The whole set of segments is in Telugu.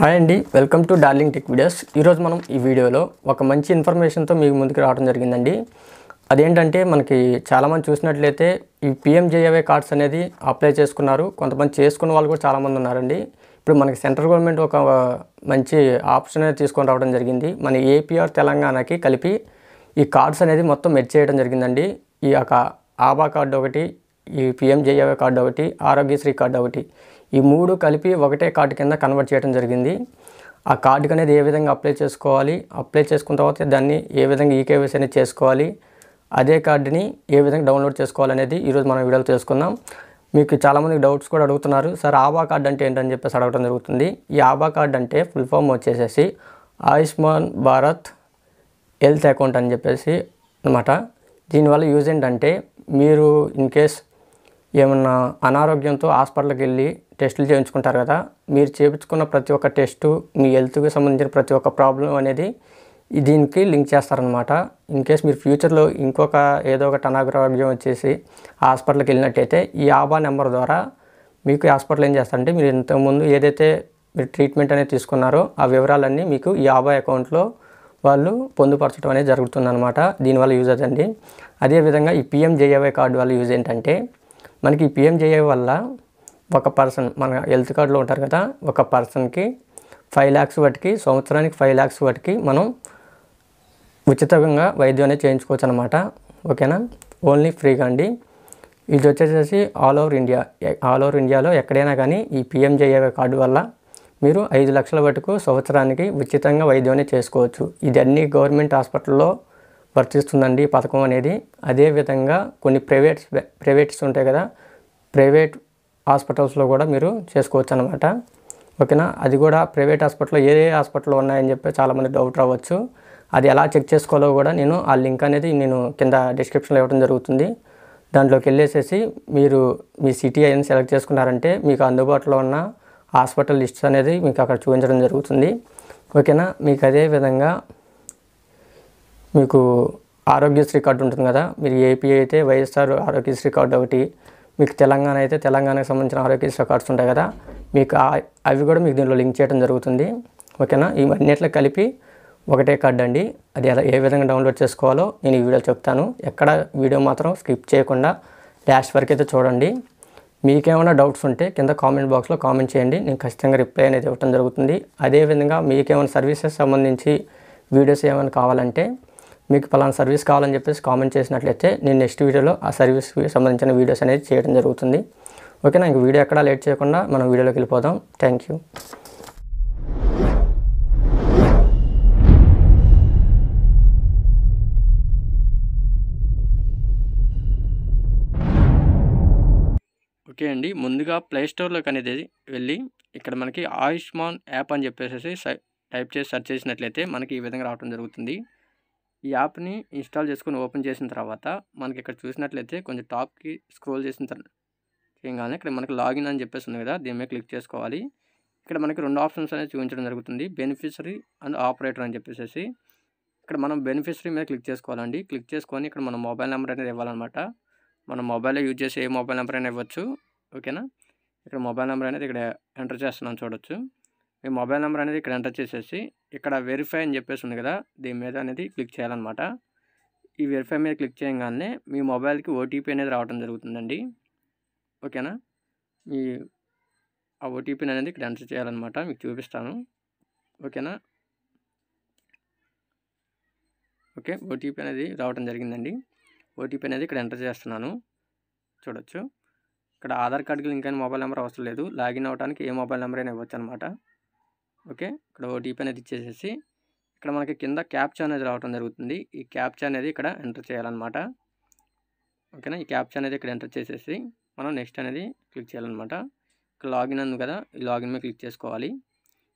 హాయ్ అండి welcome to darling tech videos ఈరోజు మనం ఈ వీడియోలో ఒక మంచి ఇన్ఫర్మేషన్తో మీకు ముందుకు రావడం జరిగిందండి అదేంటంటే మనకి చాలామంది చూసినట్లయితే ఈ పిఎంజేఏవై కార్డ్స్ అనేది అప్లై చేసుకున్నారు కొంతమంది చేసుకున్న వాళ్ళు కూడా చాలామంది ఉన్నారండి ఇప్పుడు మనకి సెంట్రల్ గవర్నమెంట్ ఒక మంచి ఆప్షన్ అనేది తీసుకొని రావడం జరిగింది మన ఏపీఆర్ తెలంగాణకి కలిపి ఈ కార్డ్స్ అనేది మొత్తం మెచ్ చేయడం జరిగిందండి ఈ యొక్క ఆబా కార్డు ఒకటి ఈ పిఎంజేఏవై కార్డు ఒకటి ఆరోగ్యశ్రీ కార్డు ఒకటి ఈ మూడు కలిపి ఒకటే కార్డు కింద కన్వర్ట్ చేయడం జరిగింది ఆ కార్డుకి అనేది ఏ విధంగా అప్లై చేసుకోవాలి అప్లై చేసుకున్న తర్వాత దాన్ని ఏ విధంగా ఈకేవైస్ అనేది చేసుకోవాలి అదే కార్డుని ఏ విధంగా డౌన్లోడ్ చేసుకోవాలనేది ఈరోజు మనం వీడియోలో తెలుసుకుందాం మీకు చాలామంది డౌట్స్ కూడా అడుగుతున్నారు సార్ ఆబా కార్డ్ అంటే ఏంటని చెప్పేసి అడగడం జరుగుతుంది ఈ ఆబా కార్డ్ అంటే ఫుల్ ఫామ్ వచ్చేసేసి ఆయుష్మాన్ భారత్ హెల్త్ అకౌంట్ అని చెప్పేసి అనమాట దీనివల్ల యూజ్ ఏంటంటే మీరు ఇన్ కేస్ ఏమన్నా అనారోగ్యంతో హాస్పిటల్కి వెళ్ళి టెస్టులు చేయించుకుంటారు కదా మీరు చేయించుకున్న ప్రతి ఒక్క టెస్టు మీ హెల్త్కి సంబంధించిన ప్రతి ఒక్క ప్రాబ్లం అనేది దీనికి లింక్ చేస్తారనమాట ఇన్ కేస్ మీరు ఫ్యూచర్లో ఇంకొక ఏదో ఒక టనాగ్రోగ్యం వచ్చేసి హాస్పిటల్కి వెళ్ళినట్టయితే ఈ ఆబా నెంబర్ ద్వారా మీకు హాస్పిటల్ ఏం చేస్తారంటే మీరు ఇంతకుముందు ఏదైతే మీరు ట్రీట్మెంట్ అనేది తీసుకున్నారో ఆ వివరాలన్నీ మీకు ఈ ఆబా అకౌంట్లో వాళ్ళు పొందుపరచడం అనేది అనమాట దీనివల్ల యూజ్ అవుతుంది అదేవిధంగా ఈ పిఎంజేఏవై కార్డు వల్ల యూజ్ ఏంటంటే మనకి ఈ పిఎంజేఏ వల్ల ఒక పర్సన్ మన హెల్త్ కార్డులో ఉంటారు కదా ఒక పర్సన్కి ఫైవ్ ల్యాక్స్ వాటికి సంవత్సరానికి ఫైవ్ ల్యాక్స్ వాటికి మనం ఉచితంగా వైద్యం అనేది చేయించుకోవచ్చు అనమాట ఓకేనా ఓన్లీ ఫ్రీగా అండి ఇది వచ్చేసేసి all over India all over ఇండియాలో ఎక్కడైనా కానీ ఈ పిఎంజేఏ కార్డు వల్ల మీరు ఐదు లక్షల వరకు సంవత్సరానికి ఉచితంగా వైద్యం చేసుకోవచ్చు ఇది అన్ని గవర్నమెంట్ హాస్పిటల్లో వర్తిస్తుందండి పథకం అనేది అదేవిధంగా కొన్ని ప్రైవేట్స్ ప్రైవేట్స్ ఉంటాయి కదా ప్రైవేట్ హాస్పిటల్స్లో కూడా మీరు చేసుకోవచ్చు అనమాట ఓకేనా అది కూడా ప్రైవేట్ హాస్పిటల్లో ఏ ఏ హాస్పిటల్లో ఉన్నాయని చెప్పి చాలామంది డౌట్ రావచ్చు అది ఎలా చెక్ చేసుకోవాలో కూడా నేను ఆ లింక్ అనేది నేను కింద డిస్క్రిప్షన్లో ఇవ్వడం జరుగుతుంది దాంట్లోకి వెళ్ళేసేసి మీరు మీ సిటీ అయిన సెలెక్ట్ చేసుకున్నారంటే మీకు అందుబాటులో ఉన్న హాస్పిటల్ లిస్ట్ అనేది మీకు అక్కడ చూపించడం జరుగుతుంది ఓకేనా మీకు అదే విధంగా మీకు ఆరోగ్యశ్రీ కార్డు ఉంటుంది కదా మీరు ఏపీ అయితే వైఎస్ఆర్ ఆరోగ్యశ్రీ కార్డు ఒకటి మీకు తెలంగాణ అయితే తెలంగాణకు సంబంధించిన ఆరోగ్యశ్రీ కార్డ్స్ ఉంటాయి కదా మీకు అవి కూడా మీకు దీనిలో లింక్ చేయడం జరుగుతుంది ఓకేనా ఇవన్నిట్లో కలిపి ఒకటే కార్డు అండి అది ఎలా ఏ విధంగా డౌన్లోడ్ చేసుకోవాలో నేను ఈ వీడియో చెప్తాను ఎక్కడ వీడియో మాత్రం స్కిప్ చేయకుండా లాస్ట్ వరకు అయితే చూడండి మీకేమైనా డౌట్స్ ఉంటే కింద కామెంట్ బాక్స్లో కామెంట్ చేయండి నేను ఖచ్చితంగా రిప్లై అనేది ఇవ్వడం జరుగుతుంది అదేవిధంగా మీకేమైనా సర్వీసెస్ సంబంధించి వీడియోస్ ఏమైనా కావాలంటే మీకు ఫలానా సర్వీస్ కావాలని చెప్పేసి కామెంట్ చేసినట్లయితే నేను నెక్స్ట్ వీడియోలో ఆ సర్వీస్కి సంబంధించిన వీడియోస్ అనేది చేయడం జరుగుతుంది ఓకేనా ఇంక వీడియో ఎక్కడా లేట్ చేయకుండా మనం వీడియోలోకి వెళ్ళిపోదాం థ్యాంక్ యూ ఓకే అండి ముందుగా ప్లేస్టోర్లోకి అనేది వెళ్ళి ఇక్కడ మనకి ఆయుష్మాన్ యాప్ అని చెప్పేసి టైప్ చేసి సెర్చ్ చేసినట్లయితే మనకి ఈ విధంగా రావడం జరుగుతుంది ఈ యాప్ని ఇన్స్టాల్ చేసుకొని ఓపెన్ చేసిన తర్వాత మనకి ఇక్కడ చూసినట్లయితే కొంచెం టాప్కి స్క్రోల్ చేసిన తర్వాత చేయగానే ఇక్కడ మనకి లాగిన్ అని చెప్పేసి ఉంది కదా దీని మీద క్లిక్ చేసుకోవాలి ఇక్కడ మనకి రెండు ఆప్షన్స్ అనేది చూపించడం జరుగుతుంది బెనిఫిషరీ అండ్ ఆపరేటర్ అని చెప్పేసి ఇక్కడ మనం బెనిఫిషరీ మీద క్లిక్ చేసుకోవాలండి క్లిక్ చేసుకొని ఇక్కడ మన మొబైల్ నెంబర్ అనేది ఇవ్వాలన్నమాట మనం మొబైల్లో యూజ్ చేసి ఏ మొబైల్ నెంబర్ అయినా ఇవ్వచ్చు ఓకేనా ఇక్కడ మొబైల్ నెంబర్ అనేది ఇక్కడ ఎంటర్ చేస్తున్నాం చూడొచ్చు మీ మొబైల్ నెంబర్ అనేది ఇక్కడ ఎంటర్ చేసేసి ఇక్కడ వెరిఫై అని చెప్పేసి ఉంది కదా దీని మీద అనేది క్లిక్ చేయాలన్నమాట ఈ వెరిఫై మీద క్లిక్ చేయగానే మీ మొబైల్కి ఓటీపీ అనేది రావడం జరుగుతుందండి ఓకేనా మీ ఆ ఓటీపీని అనేది ఇక్కడ ఎంటర్ చేయాలన్నమాట మీకు చూపిస్తాను ఓకేనా ఓకే ఓటీపీ అనేది రావడం జరిగిందండి ఓటీపీ అనేది ఇక్కడ ఎంటర్ చేస్తున్నాను చూడొచ్చు ఇక్కడ ఆధార్ కార్డుకి ఇంకా మొబైల్ నెంబర్ అవసరం లేదు లాగిన్ అవడానికి ఏ మొబైల్ నెంబర్ అయినా ఇవ్వచ్చు అనమాట ఓకే ఇక్కడ ఓటీపీ అనేది ఇచ్చేసేసి ఇక్కడ మనకి కింద క్యాప్చా అనేది రావడం జరుగుతుంది ఈ క్యాప్చా అనేది ఇక్కడ ఎంటర్ చేయాలన్నమాట ఓకేనా ఈ క్యాప్చా అనేది ఇక్కడ ఎంటర్ చేసేసి మనం నెక్స్ట్ అనేది క్లిక్ చేయాలన్నమాట ఇక్కడ లాగిన్ అంది కదా ఈ లాగిన్ మీద క్లిక్ చేసుకోవాలి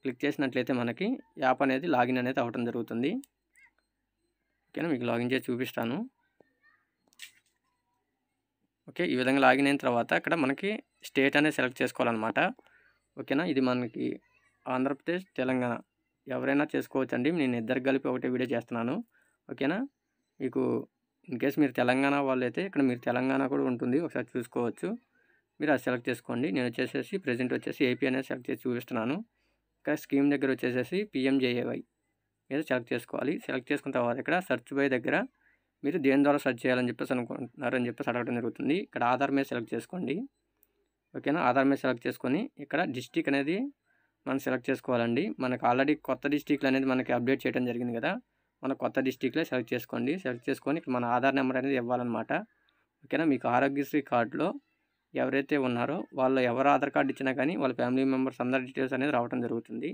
క్లిక్ చేసినట్లయితే మనకి యాప్ అనేది లాగిన్ అనేది అవ్వటం జరుగుతుంది ఓకేనా మీకు లాగిన్ చేసి చూపిస్తాను ఓకే ఈ విధంగా లాగిన్ అయిన తర్వాత ఇక్కడ మనకి స్టేట్ అనేది సెలెక్ట్ చేసుకోవాలన్నమాట ఓకేనా ఇది మనకి ఆంధ్రప్రదేశ్ తెలంగాణ ఎవరైనా చేసుకోవచ్చండి నేను ఇద్దరు కలిపి ఒకటే వీడియో చేస్తున్నాను ఓకేనా మీకు ఇన్ కేస్ మీరు తెలంగాణ వాళ్ళు అయితే ఇక్కడ మీరు తెలంగాణ కూడా ఉంటుంది ఒకసారి చూసుకోవచ్చు మీరు అది సెలెక్ట్ చేసుకోండి నేను వచ్చేసేసి ప్రజెంట్ వచ్చేసి ఏపీ అనేది సెలెక్ట్ చేసి చూపిస్తున్నాను ఇంకా స్కీమ్ దగ్గర వచ్చేసేసి పిఎంజేఏవై మీద సెలెక్ట్ చేసుకోవాలి సెలెక్ట్ చేసుకున్న తర్వాత ఇక్కడ సర్చ్ బై దగ్గర మీరు దేని ద్వారా సెర్చ్ చేయాలని చెప్పేసి అనుకుంటున్నారు అని చెప్పేసి అడగడం జరుగుతుంది ఇక్కడ ఆధార్ మీద సెలెక్ట్ చేసుకోండి ఓకేనా ఆధార్ మీద సెలెక్ట్ చేసుకొని ఇక్కడ డిస్టిక్ అనేది మనం సెలెక్ట్ చేసుకోవాలండి మనకు ఆల్రెడీ కొత్త డిస్టిక్లు అనేది మనకి అప్డేట్ చేయడం జరిగింది కదా మన కొత్త డిస్టిక్లో సెలెక్ట్ చేసుకోండి సెలెక్ట్ చేసుకొని మన ఆధార్ నెంబర్ అనేది ఇవ్వాలన్నమాట ఓకేనా మీకు ఆరోగ్యశ్రీ కార్డులో ఎవరైతే ఉన్నారో వాళ్ళు ఎవరు ఆధార్ కార్డు ఇచ్చినా కానీ వాళ్ళ ఫ్యామిలీ మెంబర్స్ అందరి డీటెయిల్స్ అనేది రావడం జరుగుతుంది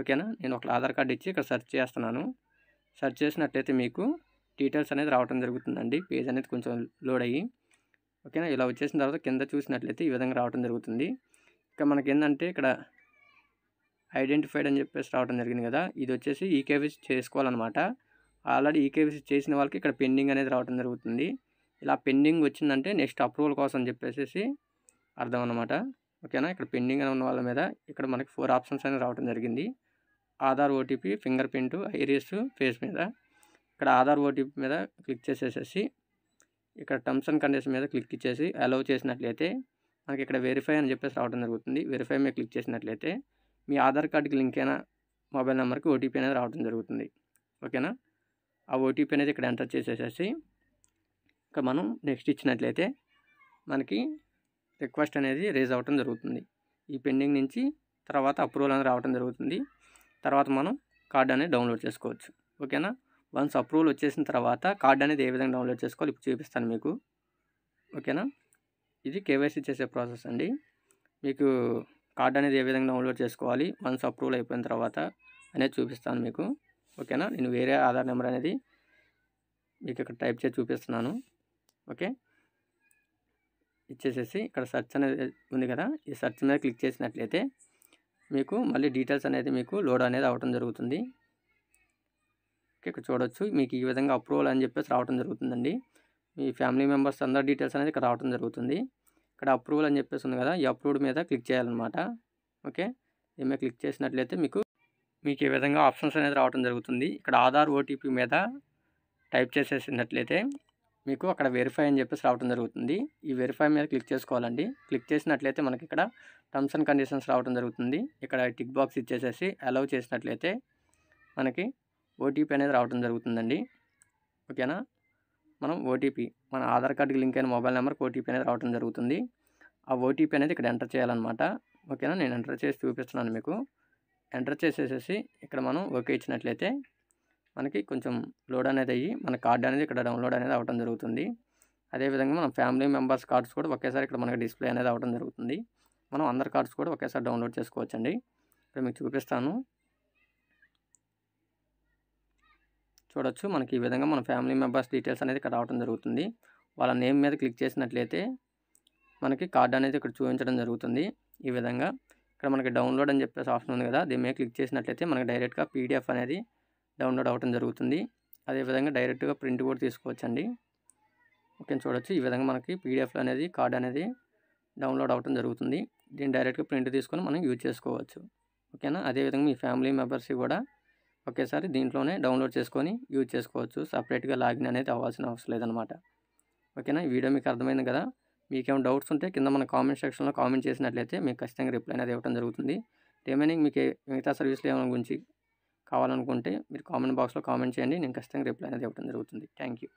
ఓకేనా నేను ఒక ఆధార్ కార్డు ఇచ్చి ఇక్కడ సెర్చ్ చేస్తున్నాను సెర్చ్ చేసినట్లయితే మీకు డీటెయిల్స్ అనేది రావడం జరుగుతుందండి పేజ్ అనేది కొంచెం లోడ్ అయ్యి ఓకేనా ఇలా వచ్చేసిన తర్వాత కింద చూసినట్లయితే ఈ విధంగా రావడం జరుగుతుంది ఇక మనకి ఏంటంటే ఇక్కడ ఐడెంటిఫైడ్ అని చెప్పేసి రావడం జరిగింది కదా ఇది వచ్చేసి ఈకేవీసీ చేసుకోవాలన్నమాట ఆల్రెడీ ఈకేవీసీ చేసిన వాళ్ళకి ఇక్కడ పెండింగ్ అనేది రావడం జరుగుతుంది ఇలా పెండింగ్ వచ్చిందంటే నెక్స్ట్ అప్రూవల్ కోసం చెప్పేసి అర్థం అనమాట ఓకేనా ఇక్కడ పెండింగ్ అని ఉన్న వాళ్ళ మీద ఇక్కడ మనకి ఫోర్ ఆప్షన్స్ అనేది రావడం జరిగింది Aadhaar OTP fingerprint iris face మీద ఇక్కడ ఆధార్ ఓటీపీ మీద క్లిక్ చేసేసేసి ఇక్కడ టర్మ్స్ అండ్ కండిషన్ మీద క్లిక్ ఇచ్చేసి అలౌ చేసినట్లయితే మనకి ఇక్కడ వెరిఫై అని చెప్పేసి రావడం జరుగుతుంది వెరిఫై మీద క్లిక్ చేసినట్లయితే మీ ఆధార్ కార్డుకి లింక్ అయిన మొబైల్ నెంబర్కి ఓటీపీ అనేది రావడం జరుగుతుంది ఓకేనా ఆ ఓటీపీ అనేది ఇక్కడ ఎంటర్ చేసేసేసి ఇంకా మనం నెక్స్ట్ ఇచ్చినట్లయితే మనకి రిక్వెస్ట్ అనేది రేజ్ అవ్వటం జరుగుతుంది ఈ పెండింగ్ నుంచి తర్వాత అప్రూవల్ అనేది రావడం జరుగుతుంది తర్వాత మనం కార్డ్ అనేది డౌన్లోడ్ చేసుకోవచ్చు ఓకేనా వన్స్ అప్రూవల్ వచ్చేసిన తర్వాత కార్డ్ అనేది ఏ విధంగా డౌన్లోడ్ చేసుకోవాలి ఇప్పుడు చూపిస్తాను మీకు ఓకేనా ఇది కేవైసీ చేసే ప్రాసెస్ అండి మీకు కార్డ్ అనేది ఏ విధంగా డౌన్లోడ్ చేసుకోవాలి వన్స్ అప్రూవల్ అయిపోయిన తర్వాత అనేది చూపిస్తాను మీకు ఓకేనా నేను వేరే ఆధార్ నెంబర్ అనేది మీకు ఇక్కడ టైప్ చేసి చూపిస్తున్నాను ఓకే ఇచ్చేసేసి ఇక్కడ సెర్చ్ అనేది ఉంది కదా ఈ సెర్చ్ మీద క్లిక్ చేసినట్లయితే మీకు మళ్ళీ డీటెయిల్స్ అనేది మీకు లోడ్ అనేది అవ్వడం జరుగుతుంది ఓకే ఇక్కడ చూడొచ్చు మీకు ఈ విధంగా అప్రూవల్ అని చెప్పేసి రావడం జరుగుతుందండి మీ ఫ్యామిలీ మెంబర్స్ అందరి డీటెయిల్స్ అనేది ఇక్కడ రావడం జరుగుతుంది ఇక్కడ అప్రూవల్ అని చెప్పేసి ఉంది కదా ఈ అప్రూవ్డ్ మీద క్లిక్ చేయాలన్నమాట ఓకే దీని మీద క్లిక్ చేసినట్లయితే మీకు మీకు ఈ విధంగా ఆప్షన్స్ అనేది రావడం జరుగుతుంది ఇక్కడ ఆధార్ ఓటీపీ మీద టైప్ చేసేసినట్లయితే మీకు అక్కడ వెరిఫై అని చెప్పేసి రావడం జరుగుతుంది ఈ వెరిఫై మీద క్లిక్ చేసుకోవాలండి క్లిక్ చేసినట్లయితే మనకి ఇక్కడ టర్మ్స్ అండ్ కండిషన్స్ రావడం జరుగుతుంది ఇక్కడ టిక్ బాక్స్ ఇచ్చేసేసి అలౌ చేసినట్లయితే మనకి ఓటీపీ అనేది రావడం జరుగుతుందండి ఓకేనా మనం ఓటీపీ మన ఆధార్ కార్డుకి లింక్ అయిన మొబైల్ నెంబర్కి ఓటీపీ అనేది రావడం జరుగుతుంది ఆ ఓటీపీ అనేది ఇక్కడ ఎంటర్ చేయాలన్నమాట ఓకేనా నేను ఎంటర్ చేసి చూపిస్తున్నాను మీకు ఎంటర్ చేసేసేసి ఇక్కడ మనం ఓకే ఇచ్చినట్లయితే మనకి కొంచెం లోడ్ అనేది అయ్యి మన కార్డు అనేది ఇక్కడ డౌన్లోడ్ అనేది అవ్వడం జరుగుతుంది అదేవిధంగా మన ఫ్యామిలీ మెంబర్స్ కార్డ్స్ కూడా ఒకేసారి ఇక్కడ మనకి డిస్ప్లే అనేది అవ్వడం జరుగుతుంది మనం అందరి కార్డ్స్ కూడా ఒకేసారి డౌన్లోడ్ చేసుకోవచ్చండి ఇక్కడ మీకు చూపిస్తాను చూడొచ్చు మనకి ఈ విధంగా మన ఫ్యామిలీ మెంబర్స్ డీటెయిల్స్ అనేది ఇక్కడ రావడం జరుగుతుంది వాళ్ళ నేమ్ మీద క్లిక్ చేసినట్లయితే మనకి కార్డు అనేది ఇక్కడ చూపించడం జరుగుతుంది ఈ విధంగా ఇక్కడ మనకి డౌన్లోడ్ అని చెప్పేసి ఆప్షన్ ఉంది కదా దీని మీద క్లిక్ చేసినట్లయితే మనకి డైరెక్ట్గా పీడిఎఫ్ అనేది డౌన్లోడ్ అవ్వడం జరుగుతుంది అదేవిధంగా డైరెక్ట్గా ప్రింట్ కూడా తీసుకోవచ్చండి ఓకే చూడొచ్చు ఈ విధంగా మనకి పీడిఎఫ్ అనేది కార్డు అనేది డౌన్లోడ్ అవ్వడం జరుగుతుంది దీన్ని డైరెక్ట్గా ప్రింట్ తీసుకొని మనం యూజ్ చేసుకోవచ్చు ఓకేనా అదేవిధంగా మీ ఫ్యామిలీ మెంబర్స్ కూడా ఒకేసారి దీంట్లోనే డౌన్లోడ్ చేసుకొని యూజ్ చేసుకోవచ్చు సపరేట్గా లాగిన్ అనేది అవ్వాల్సిన అవసరం లేదనమాట ఓకేనా ఈ వీడియో మీకు అర్థమైంది కదా మీకేమైనా డౌట్స్ ఉంటే కింద మన కామెంట్ సెక్షన్లో కామెంట్ చేసినట్లయితే మీకు ఖచ్చితంగా రిప్లై అనేది ఇవ్వడం జరుగుతుంది రిమైనింగ్ మీకు మిగతా సర్వీస్లో ఏమైనా గురించి కావాలనుకుంటే మీరు కామెంట్ బాక్స్లో కామెంట్ చేయండి నేను ఖచ్చితంగా రిప్లై అనేది ఇవ్వడం జరుగుతుంది థ్యాంక్ యూ